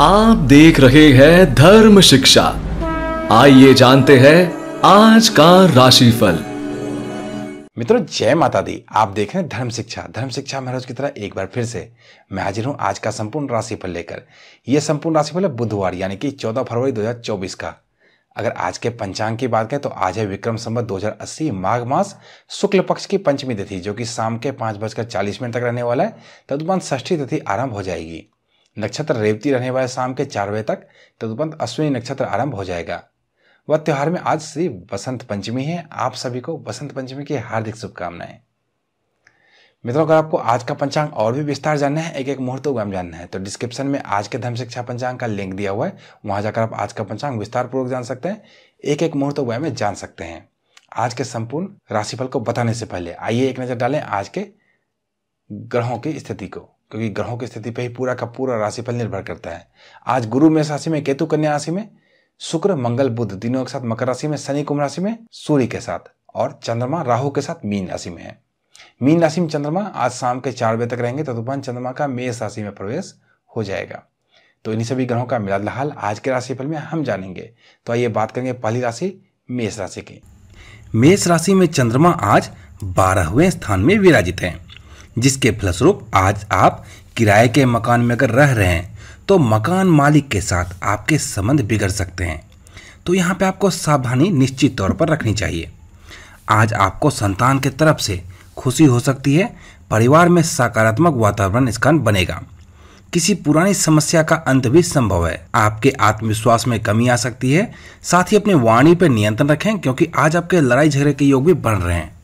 आप देख रहे हैं धर्म शिक्षा आइए जानते हैं आज का राशिफल मित्रों जय माता दी आप देख रहे हैं धर्म शिक्षा धर्म शिक्षा महाराज की तरह एक बार फिर से मैं हाजिर हूं आज का संपूर्ण राशिफल लेकर यह संपूर्ण राशिफल है बुधवार यानी कि 14 फरवरी 2024 का अगर आज के पंचांग की बात करें तो आज है विक्रम संबत 2080 माघ मास शुक्ल पक्ष की पंचमी तिथि जो कि शाम के पांच बजकर चालीस मिनट तक रहने वाला है तदुपान ष्ठी तिथि आरंभ हो जाएगी नक्षत्र रेवती रहने वाले शाम के चार बजे तक तदुपंत अश्विनी नक्षत्र आरंभ हो जाएगा वह त्यौहार में आज श्री बसंत पंचमी है आप सभी को बसंत पंचमी की हार्दिक शुभकामनाएं मित्रों अगर आपको आज का पंचांग और भी विस्तार जानना है एक एक मुहूर्त उगम जानना है तो डिस्क्रिप्शन में आज के धर्म शिक्षा पंचांग का लिंक दिया हुआ है वहां जाकर आप आज का पंचांग विस्तार पूर्वक जान सकते हैं एक एक मुहूर्त उगम में जान सकते हैं आज के संपूर्ण राशिफल को बताने से पहले आइए एक नजर डालें आज के ग्रहों की स्थिति को क्योंकि ग्रहों की स्थिति पर ही पूरा का पूरा राशिफल निर्भर करता है आज गुरु मेष राशि में केतु कन्या राशि में शुक्र मंगल बुद्ध दिनों के साथ मकर राशि में शनि कुंभ राशि में सूर्य के साथ और चंद्रमा राहु के साथ मीन राशि में है मीन राशि में चंद्रमा आज शाम के चार बजे तक रहेंगे तदुपरांत चंद्रमा का मेष राशि में प्रवेश हो जाएगा तो इन्हीं सभी ग्रहों का मिला हाल आज के राशिफल में हम जानेंगे तो आइए बात करेंगे पहली राशि मेष राशि की मेष राशि में चंद्रमा आज बारहवें स्थान में विराजित हैं जिसके फलस्वरूप आज आप किराए के मकान में अगर रह रहे हैं तो मकान मालिक के साथ आपके संबंध बिगड़ सकते हैं तो यहाँ पे आपको सावधानी निश्चित तौर पर रखनी चाहिए आज आपको संतान के तरफ से खुशी हो सकती है परिवार में सकारात्मक वातावरण इसका बनेगा किसी पुरानी समस्या का अंत भी संभव है आपके आत्मविश्वास में कमी आ सकती है साथ ही अपने वाणी पर नियंत्रण रखें क्योंकि आज आपके लड़ाई झगड़े के योग भी बढ़ रहे हैं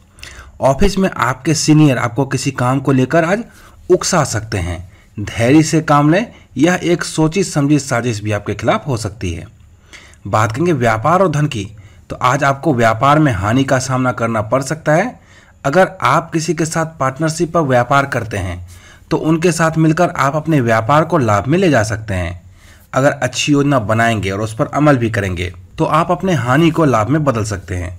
ऑफिस में आपके सीनियर आपको किसी काम को लेकर आज उकसा सकते हैं धैर्य से काम लें यह एक सोची समझी साजिश भी आपके खिलाफ हो सकती है बात करेंगे व्यापार और धन की तो आज आपको व्यापार में हानि का सामना करना पड़ सकता है अगर आप किसी के साथ पार्टनरशिप पर व्यापार करते हैं तो उनके साथ मिलकर आप अपने व्यापार को लाभ में ले जा सकते हैं अगर अच्छी योजना बनाएंगे और उस पर अमल भी करेंगे तो आप अपने हानि को लाभ में बदल सकते हैं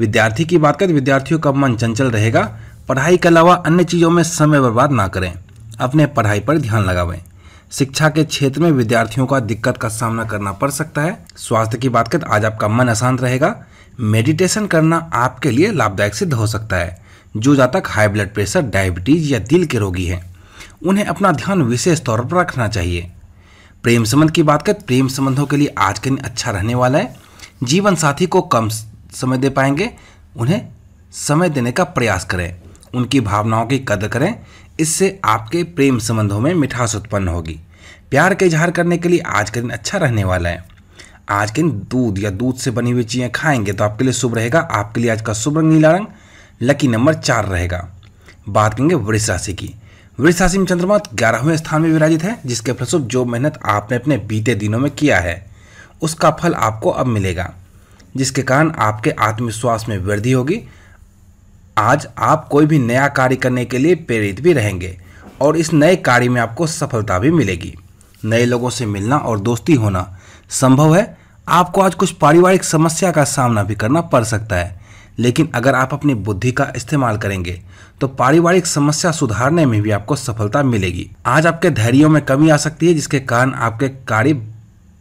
विद्यार्थी की बात करें विद्यार्थियों का मन चंचल रहेगा पढ़ाई के अलावा अन्य चीज़ों में समय बर्बाद ना करें अपने पढ़ाई पर ध्यान लगावें शिक्षा के क्षेत्र में विद्यार्थियों का दिक्कत का सामना करना पड़ सकता है स्वास्थ्य की बात करें आज आपका मन अशांत रहेगा मेडिटेशन करना आपके लिए लाभदायक सिद्ध हो सकता है जो जातक हाई ब्लड प्रेशर डायबिटीज या दिल के रोगी हैं उन्हें अपना ध्यान विशेष तौर पर रखना चाहिए प्रेम संबंध की बात करें प्रेम संबंधों के लिए आज के दिन अच्छा रहने वाला है जीवन साथी को कम समय दे पाएंगे उन्हें समय देने का प्रयास करें उनकी भावनाओं की कदर करें इससे आपके प्रेम संबंधों में मिठास उत्पन्न होगी प्यार का इजहार करने के लिए आज का दिन अच्छा रहने वाला है आज के दिन दूध या दूध से बनी हुई चीज़ें खाएंगे तो आपके लिए शुभ रहेगा आपके लिए आज का शुभ रंग नीला रंग लकी नंबर चार रहेगा बात करेंगे वृष राशि की वृष राशि में चंद्रमा ग्यारहवें स्थान में विराजित है जिसके फलस्वरूप जो मेहनत आपने अपने बीते दिनों में किया है उसका फल आपको अब मिलेगा जिसके कारण आपके आत्मविश्वास में वृद्धि होगी आज आप कोई भी नया कार्य करने के लिए प्रेरित भी रहेंगे और इस नए कार्य में आपको सफलता भी मिलेगी नए लोगों से मिलना और दोस्ती होना संभव है आपको आज कुछ पारिवारिक समस्या का सामना भी करना पड़ सकता है लेकिन अगर आप अपनी बुद्धि का इस्तेमाल करेंगे तो पारिवारिक समस्या सुधारने में भी आपको सफलता मिलेगी आज आपके धैर्यों में कमी आ सकती है जिसके कारण आपके कार्य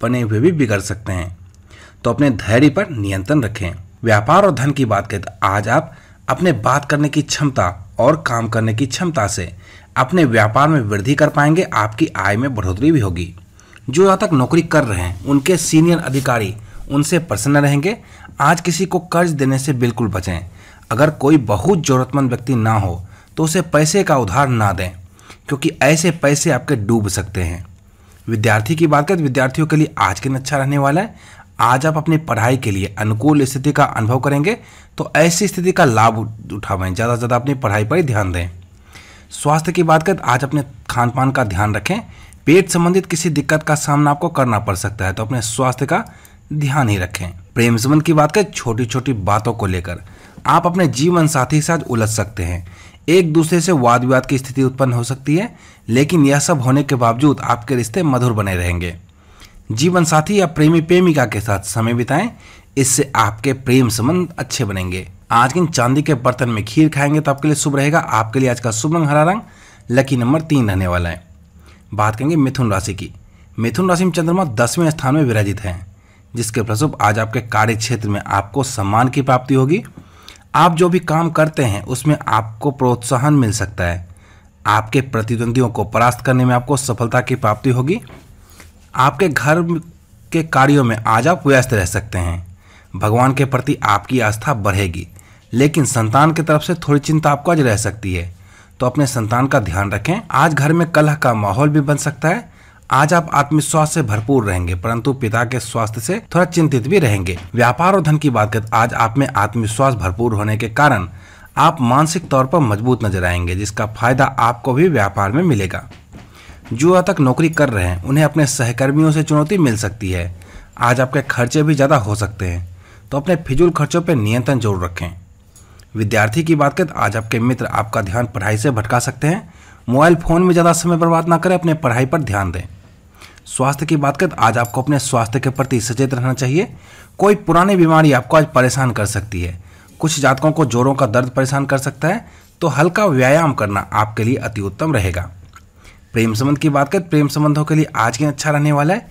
बने हुए भी बिगड़ सकते हैं तो अपने धैर्य पर नियंत्रण रखें व्यापार और धन की बात करें तो आज आप अपने बात करने की क्षमता और काम करने की क्षमता से अपने व्यापार में वृद्धि कर पाएंगे आपकी आय में बढ़ोतरी भी होगी जो यहाँ तक नौकरी कर रहे हैं उनके सीनियर अधिकारी उनसे प्रसन्न रहेंगे आज किसी को कर्ज देने से बिल्कुल बचें अगर कोई बहुत ज़रूरतमंद व्यक्ति ना हो तो उसे पैसे का उधार ना दें क्योंकि ऐसे पैसे आपके डूब सकते हैं विद्यार्थी की बात करें तो विद्यार्थियों के लिए आज के दिन अच्छा रहने वाला है आज आप अपनी पढ़ाई के लिए अनुकूल स्थिति का अनुभव करेंगे तो ऐसी स्थिति का लाभ उठावें ज़्यादा से ज़्यादा अपनी पढ़ाई पर ही ध्यान दें स्वास्थ्य की बात करें तो आज अपने खान पान का ध्यान रखें पेट संबंधित किसी दिक्कत का सामना आपको करना पड़ सकता है तो अपने स्वास्थ्य का ध्यान ही रखें प्रेम संबंध की बात करें छोटी छोटी बातों को लेकर आप अपने जीवन साथी के साथ उलझ सकते हैं एक दूसरे से वाद विवाद की स्थिति उत्पन्न हो सकती है लेकिन यह सब होने के बावजूद आपके रिश्ते मधुर बने रहेंगे जीवन साथी या प्रेमी प्रेमिका के साथ समय बिताएं इससे आपके प्रेम संबंध अच्छे बनेंगे आज दिन चांदी के बर्तन में खीर खाएंगे तो आपके लिए शुभ रहेगा आपके लिए आज का शुभ रंग हरा रंग लकी नंबर तीन रहने वाला है बात करेंगे मिथुन राशि की मिथुन राशि में चंद्रमा दसवें स्थान में विराजित हैं जिसके प्रसुभ आज आपके कार्य क्षेत्र में आपको सम्मान की प्राप्ति होगी आप जो भी काम करते हैं उसमें आपको प्रोत्साहन मिल सकता है आपके प्रतिद्वंदियों को परास्त करने में आपको सफलता की प्राप्ति होगी आपके घर के कार्यों में आज आप व्यस्त रह सकते हैं भगवान के प्रति आपकी आस्था बढ़ेगी लेकिन संतान की तरफ से थोड़ी चिंता आपको आज रह सकती है तो अपने संतान का ध्यान रखें आज घर में कलह का माहौल भी बन सकता है आज आप आत्मविश्वास से भरपूर रहेंगे परंतु पिता के स्वास्थ्य से थोड़ा चिंतित भी रहेंगे व्यापार और धन की बात करें आज आप में आत्मविश्वास भरपूर होने के कारण आप मानसिक तौर पर मजबूत नजर आएंगे जिसका फायदा आपको भी व्यापार में मिलेगा जो अब तक नौकरी कर रहे हैं उन्हें अपने सहकर्मियों से चुनौती मिल सकती है आज आपके खर्चे भी ज़्यादा हो सकते हैं तो अपने फिजूल खर्चों पर नियंत्रण जरूर रखें विद्यार्थी की बात करें आज आपके मित्र आपका ध्यान पढ़ाई से भटका सकते हैं मोबाइल फ़ोन में ज़्यादा समय बर्बाद ना करें अपने पढ़ाई पर ध्यान दें स्वास्थ्य की बात करें आज आपको अपने स्वास्थ्य के प्रति सचेत रहना चाहिए कोई पुरानी बीमारी आपको आज परेशान कर सकती है कुछ जातकों को जोरों का दर्द परेशान कर सकता है तो हल्का व्यायाम करना आपके लिए अति उत्तम रहेगा प्रेम संबंध की बात करें प्रेम संबंधों के लिए आज दिन अच्छा रहने वाला है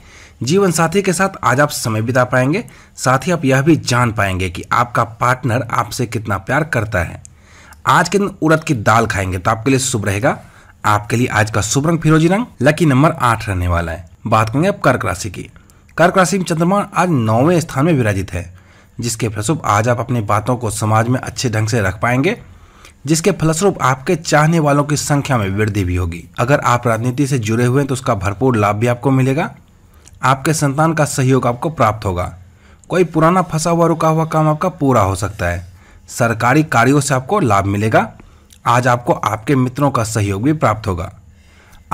जीवन साथी के साथ आज आप समय बिता पाएंगे साथ ही आप यह भी जान पाएंगे कि आपका पार्टनर आपसे कितना प्यार करता है आज के दिन उड़द की दाल खाएंगे तो आपके लिए शुभ रहेगा आपके लिए आज का शुभ रंग फिरोजी रंग लकी नंबर आठ रहने वाला है बात करेंगे अब कर्क राशि की कर्क राशि में चंद्रमा आज नौवें स्थान में विराजित है जिसके फलस्वरूप आज आप अपनी बातों को समाज में अच्छे ढंग से रख पाएंगे जिसके फलस्वरूप आपके चाहने वालों की संख्या में वृद्धि भी होगी अगर आप राजनीति से जुड़े हुए हैं तो उसका भरपूर लाभ भी आपको मिलेगा आपके संतान का सहयोग आपको प्राप्त होगा कोई पुराना फंसा हुआ रुका हुआ काम आपका पूरा हो सकता है सरकारी कार्यों से आपको लाभ मिलेगा आज आपको आपके मित्रों का सहयोग भी प्राप्त होगा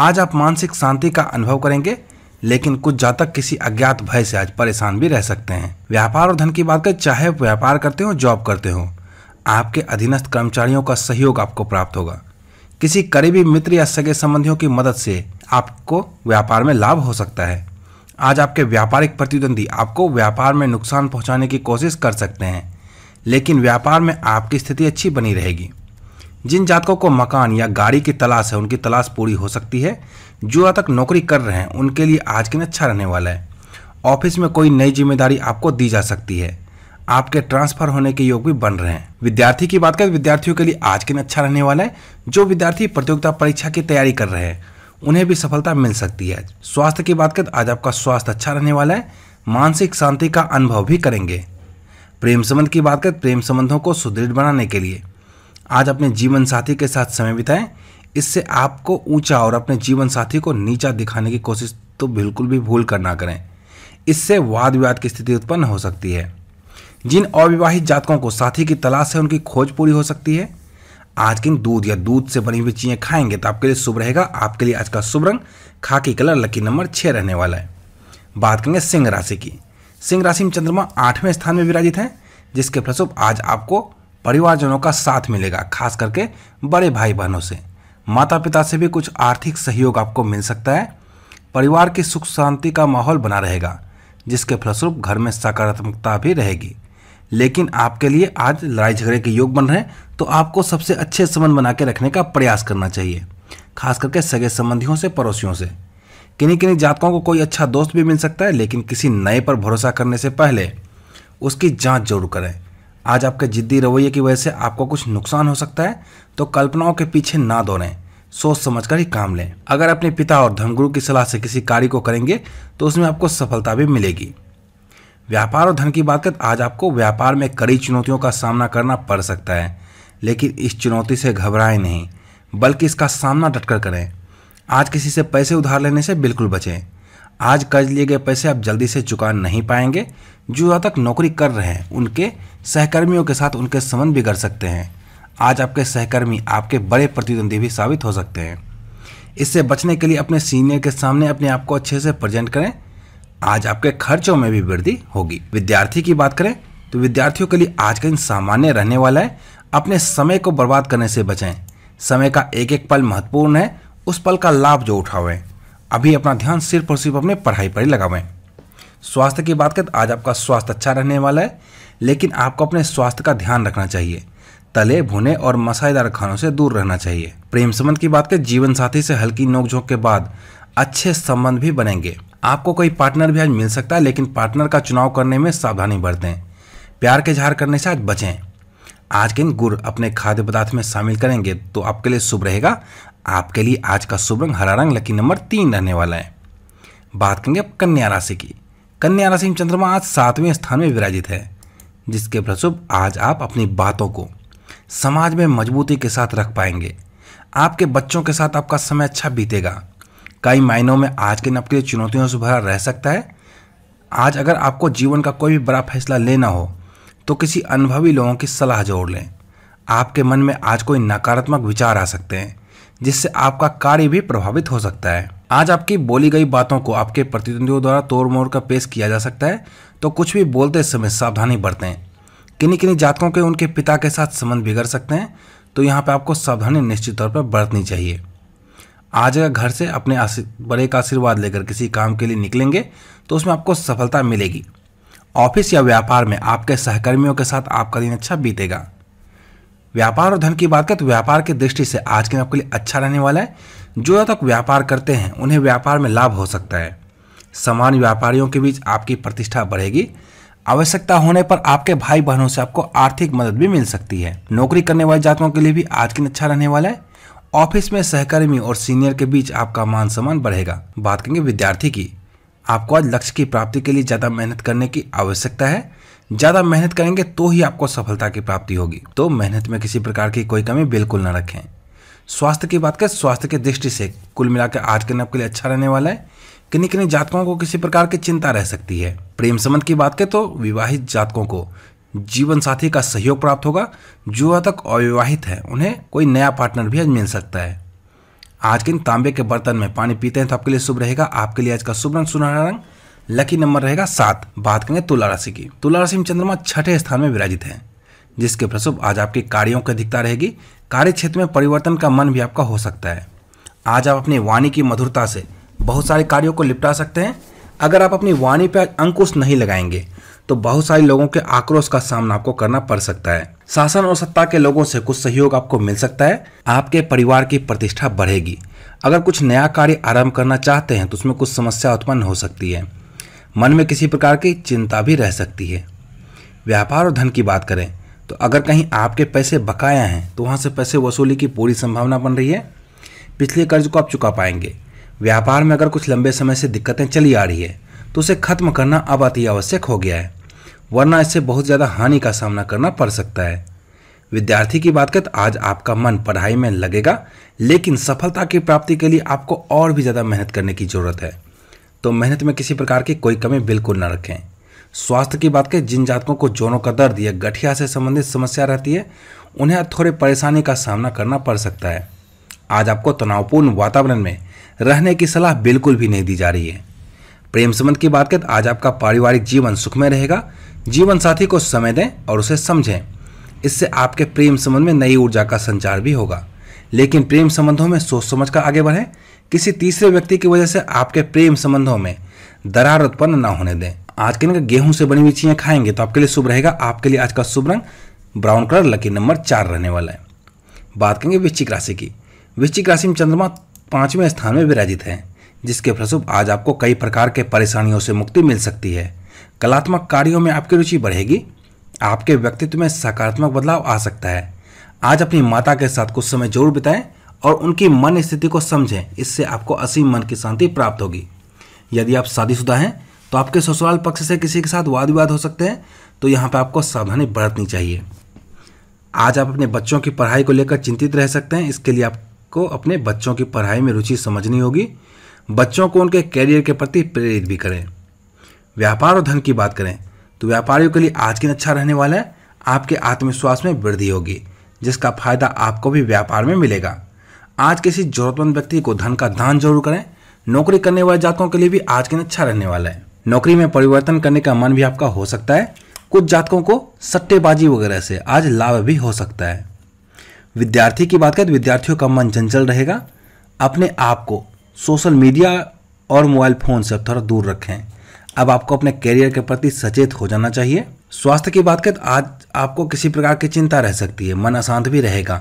आज आप मानसिक शांति का अनुभव करेंगे लेकिन कुछ जातक किसी अज्ञात भय से आज परेशान भी रह सकते हैं व्यापार और धन की बात करें चाहे व्यापार करते हो जॉब करते हो आपके अधीनस्थ कर्मचारियों का सहयोग आपको प्राप्त होगा किसी करीबी मित्र या सगे संबंधियों की मदद से आपको व्यापार में लाभ हो सकता है आज आपके व्यापारिक प्रतिद्वंदी आपको व्यापार में नुकसान पहुंचाने की कोशिश कर सकते हैं लेकिन व्यापार में आपकी स्थिति अच्छी बनी रहेगी जिन जातकों को मकान या गाड़ी की तलाश है उनकी तलाश पूरी हो सकती है जो तक नौकरी कर रहे हैं उनके लिए आज के दिन अच्छा रहने वाला है ऑफिस में कोई नई जिम्मेदारी आपको दी जा सकती है आपके ट्रांसफर होने के योग भी बन रहे हैं विद्यार्थी की बात करें विद्यार्थियों के लिए आज के दिन अच्छा रहने वाला है जो विद्यार्थी प्रतियोगिता परीक्षा की तैयारी कर रहे हैं उन्हें भी सफलता मिल सकती है स्वास्थ्य की बात करें आज आपका स्वास्थ्य अच्छा रहने वाला है मानसिक शांति का अनुभव भी करेंगे प्रेम संबंध की बात करें प्रेम संबंधों को सुदृढ़ बनाने के लिए आज अपने जीवन साथी के साथ समय बिताएं इससे आपको ऊंचा और अपने जीवन साथी को नीचा दिखाने की कोशिश तो बिल्कुल भी भूल कर ना करें इससे वाद विवाद की स्थिति उत्पन्न हो सकती है जिन अविवाहित जातकों को साथी की तलाश है उनकी खोज पूरी हो सकती है आज किन दूध या दूध से बनी हुई चीज़ें खाएंगे तो आपके लिए शुभ रहेगा आपके लिए आज का शुभ रंग खाकी कलर लकी नंबर छः रहने वाला है बात करेंगे सिंह राशि की सिंह राशि में चंद्रमा आठवें स्थान में विराजित है जिसके फलस्वरूप आज आपको परिवारजनों का साथ मिलेगा खास करके बड़े भाई बहनों से माता पिता से भी कुछ आर्थिक सहयोग आपको मिल सकता है परिवार की सुख शांति का माहौल बना रहेगा जिसके फलस्वरूप घर में सकारात्मकता भी रहेगी लेकिन आपके लिए आज लड़ाई झगड़े के योग बन रहे हैं तो आपको सबसे अच्छे संबंध बना के रखने का प्रयास करना चाहिए खास करके सगे संबंधियों से पड़ोसियों से किन्हीं किन्हीं जातकों को कोई अच्छा दोस्त भी मिल सकता है लेकिन किसी नए पर भरोसा करने से पहले उसकी जांच जरूर करें आज आपके जिद्दी रवैये की वजह से आपको कुछ नुकसान हो सकता है तो कल्पनाओं के पीछे ना दौड़ें सोच समझ कर ही काम लें अगर अपने पिता और धर्मगुरु की सलाह से किसी कार्य को करेंगे तो उसमें आपको सफलता भी मिलेगी व्यापार और धन की बात करें आज आपको व्यापार में कड़ी चुनौतियों का सामना करना पड़ सकता है लेकिन इस चुनौती से घबराएं नहीं बल्कि इसका सामना डटकर करें आज किसी से पैसे उधार लेने से बिल्कुल बचें आज कर्ज लिए गए पैसे आप जल्दी से चुका नहीं पाएंगे जो अब तक नौकरी कर रहे हैं उनके सहकर्मियों के साथ उनके संबंध बिगड़ सकते हैं आज आपके सहकर्मी आपके बड़े प्रतिद्वंदी भी साबित हो सकते हैं इससे बचने के लिए अपने सीनियर के सामने अपने आप को अच्छे से प्रेजेंट करें आज आपके खर्चों में भी वृद्धि होगी विद्यार्थी की बात करें तो विद्यार्थियों के लिए आज का दिन सामान्य रहने वाला है अपने समय को बर्बाद करने से बचें समय का एक एक पल महत्वपूर्ण है उस पल का लाभ जो उठावें अभी अपना ध्यान सिर्फ और सिर्फ अपने पढ़ाई पर ही लगावें स्वास्थ्य की बात करें तो आज आपका स्वास्थ्य अच्छा रहने वाला है लेकिन आपको अपने स्वास्थ्य का ध्यान रखना चाहिए तले भुने और मसालेदार खानों से दूर रहना चाहिए प्रेम संबंध की बात करें जीवन साथी से हल्की नोकझोंक के बाद अच्छे संबंध भी बनेंगे आपको कोई पार्टनर भी आज मिल सकता है लेकिन पार्टनर का चुनाव करने में सावधानी बरतें प्यार के झार करने से आज बचें आज के इन गुड़ अपने खाद्य पदार्थ में शामिल करेंगे तो आपके लिए शुभ रहेगा आपके लिए आज का शुभ रंग हरा रंग लकी नंबर तीन रहने वाला है बात करेंगे अब कन्या राशि की कन्या राशि में चंद्रमा आज सातवें स्थान में विराजित है जिसके फलस्वरूप आज आप अपनी बातों को समाज में मजबूती के साथ रख पाएंगे आपके बच्चों के साथ आपका समय अच्छा बीतेगा कई मायनों में आज के नपके आपके लिए चुनौतियों से भरा रह सकता है आज अगर आपको जीवन का कोई भी बड़ा फैसला लेना हो तो किसी अनुभवी लोगों की सलाह जोड़ लें आपके मन में आज कोई नकारात्मक विचार आ सकते हैं जिससे आपका कार्य भी प्रभावित हो सकता है आज आपकी बोली गई बातों को आपके प्रतिद्वंदियों द्वारा तोड़ मोड़ का पेश किया जा सकता है तो कुछ भी बोलते समय सावधानी बरतें किन्हीं किन्हीं जातकों के उनके पिता के साथ संबंध बिगड़ सकते हैं तो यहाँ पर आपको सावधानी निश्चित तौर पर बरतनी चाहिए आज अगर घर से अपने बड़े का आशीर्वाद लेकर किसी काम के लिए निकलेंगे तो उसमें आपको सफलता मिलेगी ऑफिस या व्यापार में आपके सहकर्मियों के साथ आपका दिन अच्छा बीतेगा व्यापार और धन की बात करें तो व्यापार की दृष्टि से आज के दिन आपके लिए अच्छा रहने वाला है जो तक व्यापार करते हैं उन्हें व्यापार में लाभ हो सकता है समान व्यापारियों के बीच आपकी प्रतिष्ठा बढ़ेगी आवश्यकता होने पर आपके भाई बहनों से आपको आर्थिक मदद भी मिल सकती है नौकरी करने वाले जातकों के लिए भी आज के दिन अच्छा रहने वाला है ऑफिस में सहकर्मी और सीनियर के बीच आपका मान सम्मान बढ़ेगा बात करेंगे विद्यार्थी की आपको आज लक्ष्य की प्राप्ति के लिए ज़्यादा मेहनत करने की आवश्यकता है ज़्यादा मेहनत करेंगे तो ही आपको सफलता की प्राप्ति होगी तो मेहनत में किसी प्रकार की कोई कमी बिल्कुल न रखें स्वास्थ्य की बात करें स्वास्थ्य के दृष्टि से कुल मिलाकर आज के दिन आपके लिए अच्छा रहने वाला है किन्नी किन्नी जातकों को किसी प्रकार की चिंता रह सकती है प्रेम संबंध की बात करें तो विवाहित जातकों को जीवन साथी का सहयोग प्राप्त होगा जो अब तक अविवाहित है उन्हें कोई नया पार्टनर भी मिल सकता है आज के तांबे के बर्तन में पानी पीते हैं तो आपके लिए शुभ रहेगा आपके लिए आज का शुभ रंग सुनहरा रंग लकी नंबर रहेगा सात बात करेंगे तुला राशि की तुला राशि में चंद्रमा छठे स्थान में विराजित है जिसके प्रसुभ आज आपके कार्यों की अधिकता रहेगी कार्य क्षेत्र में परिवर्तन का मन भी आपका हो सकता है आज आप अपनी वाणी की मधुरता से बहुत सारे कार्यों को निपटा सकते हैं अगर आप अपनी वाणी पर अंकुश नहीं लगाएंगे तो बहुत सारे लोगों के आक्रोश का सामना आपको करना पड़ सकता है शासन और सत्ता के लोगों से कुछ सहयोग आपको मिल सकता है आपके परिवार की प्रतिष्ठा बढ़ेगी अगर कुछ नया कार्य आरंभ करना चाहते हैं तो उसमें कुछ समस्या उत्पन्न हो सकती है मन में किसी प्रकार की चिंता भी रह सकती है व्यापार और धन की बात करें तो अगर कहीं आपके पैसे बकाया हैं तो वहाँ से पैसे वसूली की पूरी संभावना बन रही है पिछले कर्ज को आप चुका पाएंगे व्यापार में अगर कुछ लंबे समय से दिक्कतें चली आ रही है तो उसे खत्म करना अब अति आवश्यक हो गया है वरना इससे बहुत ज़्यादा हानि का सामना करना पड़ सकता है विद्यार्थी की बात करें आज आपका मन पढ़ाई में लगेगा लेकिन सफलता की प्राप्ति के लिए आपको और भी ज़्यादा मेहनत करने की ज़रूरत है तो मेहनत में किसी प्रकार की कोई कमी बिल्कुल न रखें स्वास्थ्य की बात करें जिन जातकों को जोनों का दर्द या गठिया से संबंधित समस्या रहती है उन्हें थोड़े परेशानी का सामना करना पड़ सकता है आज आपको तनावपूर्ण वातावरण में रहने की सलाह बिल्कुल भी नहीं दी जा रही है प्रेम संबंध की बात करें तो आज आपका पारिवारिक जीवन सुखमय रहेगा जीवन साथी को समय दें और उसे समझें इससे आपके प्रेम संबंध में नई ऊर्जा का संचार भी होगा लेकिन प्रेम संबंधों में सोच समझ कर आगे बढ़ें किसी तीसरे व्यक्ति की वजह से आपके प्रेम संबंधों में दरार उत्पन्न ना होने दें आज के दिन गेहूं से बनी हुई चीज़ें खाएंगे तो आपके लिए शुभ रहेगा आपके लिए आज का शुभ रंग ब्राउन कलर लकी नंबर चार रहने वाला है बात करेंगे वृश्चिक राशि की वृश्चिक राशि में चंद्रमा पांचवें स्थान में विराजित है जिसके फलस्वरूप आज आपको कई प्रकार के परेशानियों से मुक्ति मिल सकती है कलात्मक कार्यों में आपकी रुचि बढ़ेगी आपके व्यक्तित्व में सकारात्मक बदलाव आ सकता है आज अपनी माता के साथ कुछ समय जरूर बिताएं और उनकी मन स्थिति को समझें इससे आपको असीम मन की शांति प्राप्त होगी यदि आप शादीशुदा हैं तो आपके ससुराल पक्ष से किसी के साथ वाद विवाद हो सकते हैं तो यहाँ पर आपको सावधानी बरतनी चाहिए आज आप अपने बच्चों की पढ़ाई को लेकर चिंतित रह सकते हैं इसके लिए आपको अपने बच्चों की पढ़ाई में रुचि समझनी होगी बच्चों को उनके कैरियर के प्रति प्रेरित भी करें व्यापार और धन की बात करें तो व्यापारियों के लिए आज दिन अच्छा रहने वाला है आपके आत्मविश्वास में वृद्धि होगी जिसका फायदा आपको भी व्यापार में मिलेगा आज किसी जरूरतमंद व्यक्ति को धन का दान जरूर करें नौकरी करने वाले जातकों के लिए भी आज दिन अच्छा रहने वाला है नौकरी में परिवर्तन करने का मन भी आपका हो सकता है कुछ जातकों को सट्टेबाजी वगैरह से आज लाभ भी हो सकता है विद्यार्थी की बात करें तो विद्यार्थियों का मन चंचल रहेगा अपने आप को सोशल मीडिया और मोबाइल फ़ोन से थोड़ा दूर रखें अब आपको अपने कैरियर के प्रति सचेत हो जाना चाहिए स्वास्थ्य की बात करें आज आपको किसी प्रकार की चिंता रह सकती है मन अशांत भी रहेगा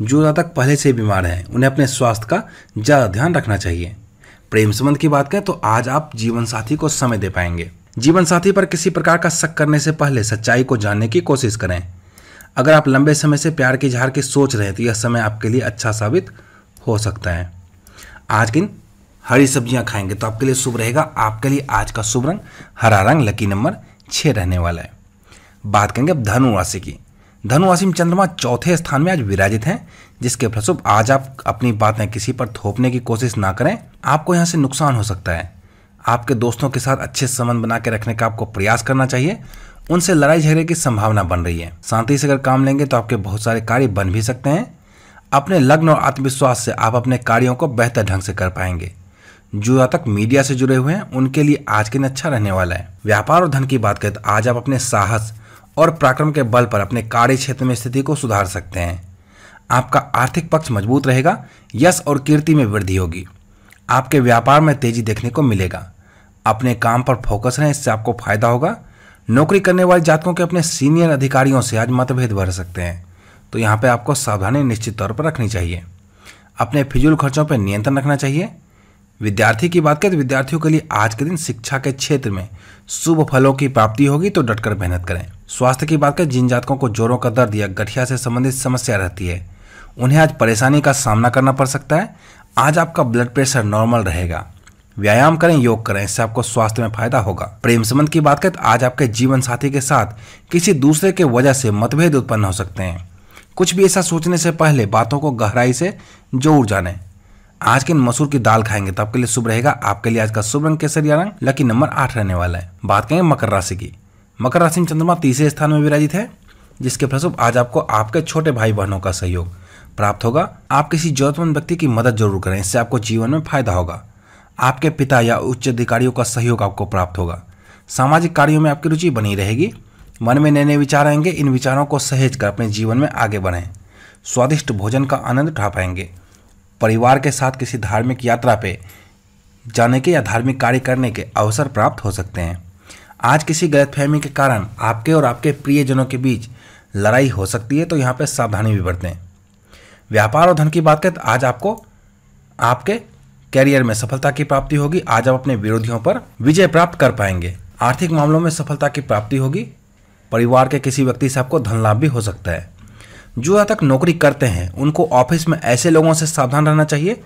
जो ज़्यादा तक पहले से बीमार हैं उन्हें अपने स्वास्थ्य का ज़्यादा ध्यान रखना चाहिए प्रेम संबंध की बात करें तो आज आप जीवन साथी को समय दे पाएंगे जीवन साथी पर किसी प्रकार का शक करने से पहले सच्चाई को जानने की कोशिश करें अगर आप लंबे समय से प्यार की झार की सोच रहे हैं तो यह समय आपके लिए अच्छा साबित हो सकता है आज दिन हरी सब्जियां खाएंगे तो आपके लिए शुभ रहेगा आपके लिए आज का शुभ रंग हरा रंग लकी नंबर छः रहने वाला है बात करेंगे अब धनुराशि की धनुराशि में चंद्रमा चौथे स्थान में आज विराजित हैं जिसके फलस्वरूप आज आप अपनी बातें किसी पर थोपने की कोशिश ना करें आपको यहाँ से नुकसान हो सकता है आपके दोस्तों के साथ अच्छे संबंध बना के रखने का आपको प्रयास करना चाहिए उनसे लड़ाई झगड़े की संभावना बन रही है शांति से अगर काम लेंगे तो आपके बहुत सारे कार्य बन भी सकते हैं अपने लग्न और आत्मविश्वास से आप अपने कार्यों को बेहतर ढंग से कर पाएंगे जो तक मीडिया से जुड़े हुए हैं उनके लिए आज के दिन अच्छा रहने वाला है व्यापार और धन की बात करें तो आज आप अपने साहस और पराक्रम के बल पर अपने कार्य क्षेत्र में स्थिति को सुधार सकते हैं आपका आर्थिक पक्ष मजबूत रहेगा यश और कीर्ति में वृद्धि होगी आपके व्यापार में तेजी देखने को मिलेगा अपने काम पर फोकस रहें इससे आपको फायदा होगा नौकरी करने वाले जातकों के अपने सीनियर अधिकारियों से आज मतभेद बढ़ सकते हैं तो यहाँ पे आपको सावधानी निश्चित तौर पर रखनी चाहिए अपने फिजूल खर्चों पर नियंत्रण रखना चाहिए विद्यार्थी की बात करें तो विद्यार्थियों के लिए आज के दिन शिक्षा के क्षेत्र में शुभ फलों की प्राप्ति होगी तो डटकर मेहनत करें स्वास्थ्य की बात करें जिन जातकों को जोरों का दर्द या गठिया से संबंधित समस्या रहती है उन्हें आज परेशानी का सामना करना पड़ सकता है आज आपका ब्लड प्रेशर नॉर्मल रहेगा व्यायाम करें योग करें इससे आपको स्वास्थ्य में फायदा होगा प्रेम संबंध की बात करें तो आज आपके जीवन साथी के साथ किसी दूसरे के वजह से मतभेद उत्पन्न हो सकते हैं कुछ भी ऐसा सोचने से पहले बातों को गहराई से जोर जाने आज के मसूर की दाल खाएंगे तो आपके लिए शुभ रहेगा आपके लिए आज का शुभ रंग केसरिया रंग लकी नंबर आठ रहने वाला है बात करेंगे मकर राशि की मकर राशि में चंद्रमा तीसरे स्थान में विराजित है जिसके फलस्वरूप आज आपको आपके छोटे भाई बहनों का सहयोग प्राप्त होगा आप किसी जरूरतमंद व्यक्ति की मदद जरूर करें इससे आपको जीवन में फायदा होगा आपके पिता या उच्च अधिकारियों का सहयोग आपको प्राप्त होगा सामाजिक कार्यों में आपकी रुचि बनी रहेगी मन में नए नए विचार आएंगे इन विचारों को सहेज कर अपने जीवन में आगे बढ़ें स्वादिष्ट भोजन का आनंद उठा पाएंगे परिवार के साथ किसी धार्मिक यात्रा पे जाने के या धार्मिक कार्य करने के अवसर प्राप्त हो सकते हैं आज किसी गलतफहमी के कारण आपके और आपके प्रियजनों के बीच लड़ाई हो सकती है तो यहाँ पर सावधानी भी बरतें व्यापार और धन की बात करें तो आज आपको आपके कैरियर में सफलता की प्राप्ति होगी आज आप अपने विरोधियों पर विजय प्राप्त कर पाएंगे आर्थिक मामलों में सफलता की प्राप्ति होगी परिवार के किसी व्यक्ति से आपको धन लाभ भी हो सकता है जो यहाँ तक नौकरी करते हैं उनको ऑफिस में ऐसे लोगों से सावधान रहना चाहिए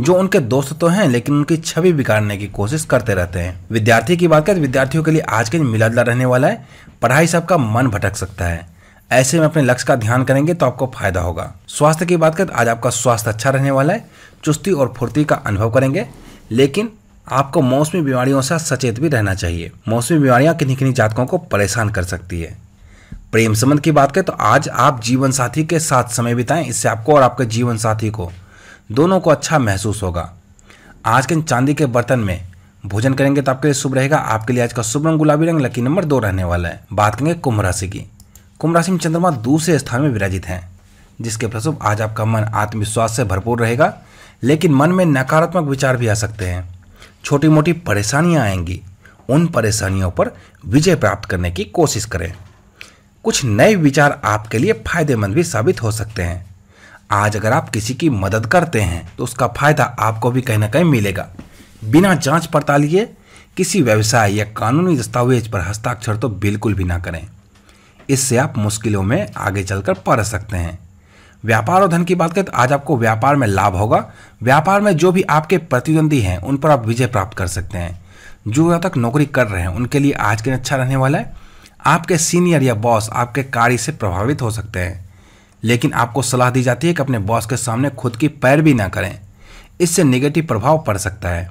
जो उनके दोस्त तो हैं लेकिन उनकी छवि बिगाड़ने की कोशिश करते रहते हैं विद्यार्थी की बात करें विद्यार्थियों के लिए आज के दिन मिलादला रहने वाला है पढ़ाई से आपका मन भटक सकता है ऐसे में अपने लक्ष्य का ध्यान करेंगे तो आपको फायदा होगा स्वास्थ्य की बात करें आज आपका स्वास्थ्य अच्छा रहने वाला है चुस्ती और फुर्ती का अनुभव करेंगे लेकिन आपको मौसमी बीमारियों से सचेत भी रहना चाहिए मौसमी बीमारियाँ किन्हीं किन्हीं जातकों को परेशान कर सकती है प्रेम संबंध की बात करें तो आज आप जीवन साथी के साथ समय बिताएं इससे आपको और आपके जीवन साथी को दोनों को अच्छा महसूस होगा आज के चांदी के बर्तन में भोजन करेंगे तो आपके लिए शुभ रहेगा आपके लिए आज का शुभ रंग गुलाबी रंग लकी नंबर दो रहने वाला है बात करेंगे कुंभ राशि की कुंभ राशि में चंद्रमा दूसरे स्थान में विराजित हैं जिसके फलस्वरूप आज आपका मन आत्मविश्वास से भरपूर रहेगा लेकिन मन में नकारात्मक विचार भी आ सकते हैं छोटी मोटी परेशानियाँ आएंगी उन परेशानियों पर विजय प्राप्त करने की कोशिश करें कुछ नए विचार आपके लिए फायदेमंद भी साबित हो सकते हैं आज अगर आप किसी की मदद करते हैं तो उसका फायदा आपको भी कहीं ना कहीं मिलेगा बिना जांच पड़ताल लिए किसी व्यवसाय या कानूनी दस्तावेज पर हस्ताक्षर तो बिल्कुल भी ना करें इससे आप मुश्किलों में आगे चलकर पड़ सकते हैं व्यापार और धन की बात करें तो आज आपको व्यापार में लाभ होगा व्यापार में जो भी आपके प्रतिद्वंदी हैं उन पर आप विजय प्राप्त कर सकते हैं जो अब तक नौकरी कर रहे हैं उनके लिए आज के दिन अच्छा रहने वाला है आपके सीनियर या बॉस आपके कार्य से प्रभावित हो सकते हैं लेकिन आपको सलाह दी जाती है कि अपने बॉस के सामने खुद की पैर भी ना करें इससे निगेटिव प्रभाव पड़ सकता है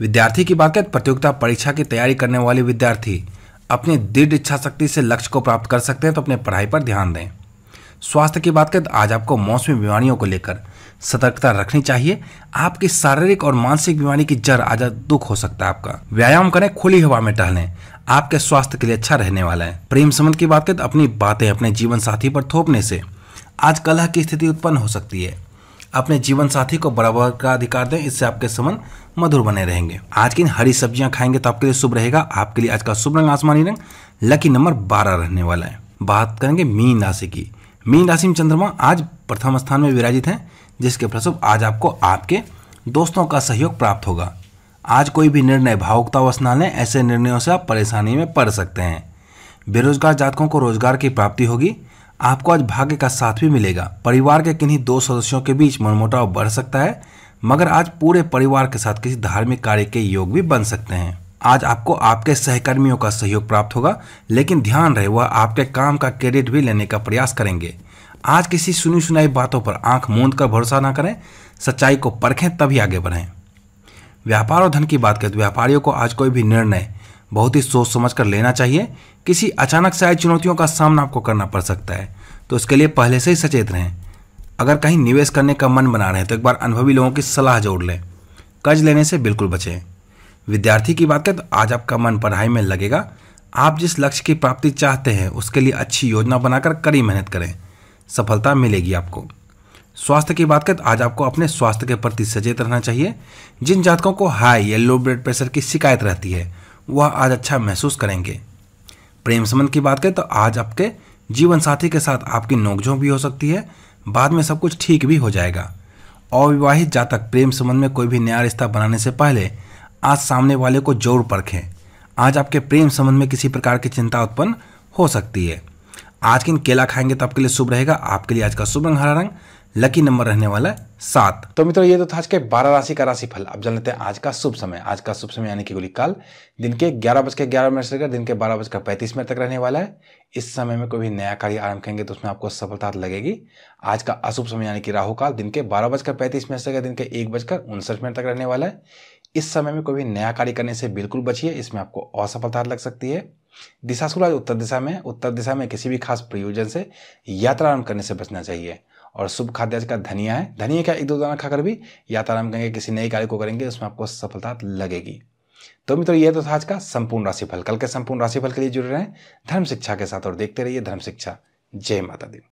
विद्यार्थी की बात करें तो प्रतियोगिता परीक्षा की तैयारी करने वाले विद्यार्थी अपनी दृढ़ इच्छा शक्ति से लक्ष्य को प्राप्त कर सकते हैं तो अपने पढ़ाई पर ध्यान दें स्वास्थ्य की बात करें तो आज आपको मौसमी बीमारियों को लेकर सतर्कता रखनी चाहिए आपकी शारीरिक और मानसिक बीमारी की जड़ आज दुख हो सकता है आपका व्यायाम करें खुली हवा में टहलें आपके स्वास्थ्य के लिए अच्छा रहने वाला है प्रेम संबंध की बात करें तो अपनी बातें अपने जीवन साथी पर थोपने से आज कलह की स्थिति उत्पन्न हो सकती है अपने जीवन साथी को बराबर का अधिकार दें इससे आपके संबंध मधुर बने रहेंगे आज की हरी सब्जियां खाएंगे तो आपके लिए शुभ रहेगा आपके लिए आज का शुभ रंग आसमानी रंग लकी नंबर बारह रहने वाला है बात करेंगे मीन राशि की मीन राशि में चंद्रमा आज प्रथम स्थान में विराजित हैं जिसके फलस्वरूप आज आपको आपके दोस्तों का सहयोग प्राप्त होगा आज कोई भी निर्णय भावुकतावश ना लें ऐसे निर्णयों से आप परेशानी में पड़ सकते हैं बेरोजगार जातकों को रोजगार की प्राप्ति होगी आपको आज भाग्य का साथ भी मिलेगा परिवार के किन्हीं दो सदस्यों के बीच मनमुटाव बढ़ सकता है मगर आज पूरे परिवार के साथ किसी धार्मिक कार्य के योग भी बन सकते हैं आज आपको आपके सहकर्मियों का सहयोग प्राप्त होगा लेकिन ध्यान रहे वह आपके काम का क्रेडिट भी लेने का प्रयास करेंगे आज किसी सुनी सुनाई बातों पर आंख मूंद कर भरोसा ना करें सच्चाई को परखें तभी आगे बढ़ें व्यापार और धन की बात करें तो व्यापारियों को आज कोई भी निर्णय बहुत ही सोच समझ कर लेना चाहिए किसी अचानक से आई चुनौतियों का सामना आपको करना पड़ सकता है तो इसके लिए पहले से ही सचेत रहें अगर कहीं निवेश करने का मन बना रहे हैं तो एक बार अनुभवी लोगों की सलाह जोड़ लें कर्ज लेने से बिल्कुल बचें विद्यार्थी की बात करें तो आज आपका मन पढ़ाई में लगेगा आप जिस लक्ष्य की प्राप्ति चाहते हैं उसके लिए अच्छी योजना बनाकर कड़ी मेहनत करें सफलता मिलेगी आपको स्वास्थ्य की बात करें तो आज आपको अपने स्वास्थ्य के प्रति सचेत रहना चाहिए जिन जातकों को हाई या लो ब्लड प्रेशर की शिकायत रहती है वह आज अच्छा महसूस करेंगे प्रेम संबंध की बात करें तो आज आपके जीवन साथी के साथ आपकी नोकझोंक भी हो सकती है बाद में सब कुछ ठीक भी हो जाएगा अविवाहित जातक प्रेम संबंध में कोई भी नया रिश्ता बनाने से पहले आज सामने वाले को जोर परखें आज आपके प्रेम संबंध में किसी प्रकार की चिंता उत्पन्न हो सकती है आज किन केला खाएंगे तो आपके लिए शुभ रहेगा आपके लिए आज का शुभ रंग हरा रंग लकी नंबर रहने वाला है सात तो मित्रों ये तो था आज के बारह राशि का राशि फल अब जान लेते हैं आज का शुभ समय आज का शुभ समय यानी कि गोली काल दिन के ग्यारह बजकर ग्यारह मिनट से लेकर दिन के बारह बजकर पैंतीस मिनट तक रहने वाला है इस समय में कोई भी नया कार्य आरंभ करेंगे तो उसमें आपको सफलता लगेगी आज का अशुभ समय यानी कि राहु काल दिन के बारह बजकर पैंतीस मिनट से लेकर दिन के एक बजकर उनसठ मिनट तक रहने वाला है इस समय में कोई भी नया कार्य करने से बिल्कुल बचिए इसमें आपको असफलता लग सकती है दिशा सूरज उत्तर दिशा में उत्तर दिशा में किसी भी खास प्रयोजन से यात्रा आरम्भ करने से बचना चाहिए और शुभ खाद्य का धनिया है धनिया क्या एक दो दाना खाकर भी यात्रा आरम्भ करेंगे किसी नए कार्य को करेंगे उसमें आपको सफलता लगेगी तो मित्रों ये तो था आज का संपूर्ण राशिफल कल के संपूर्ण राशिफल के लिए जुड़े हैं धर्म शिक्षा के साथ और देखते रहिए धर्म शिक्षा जय माता दी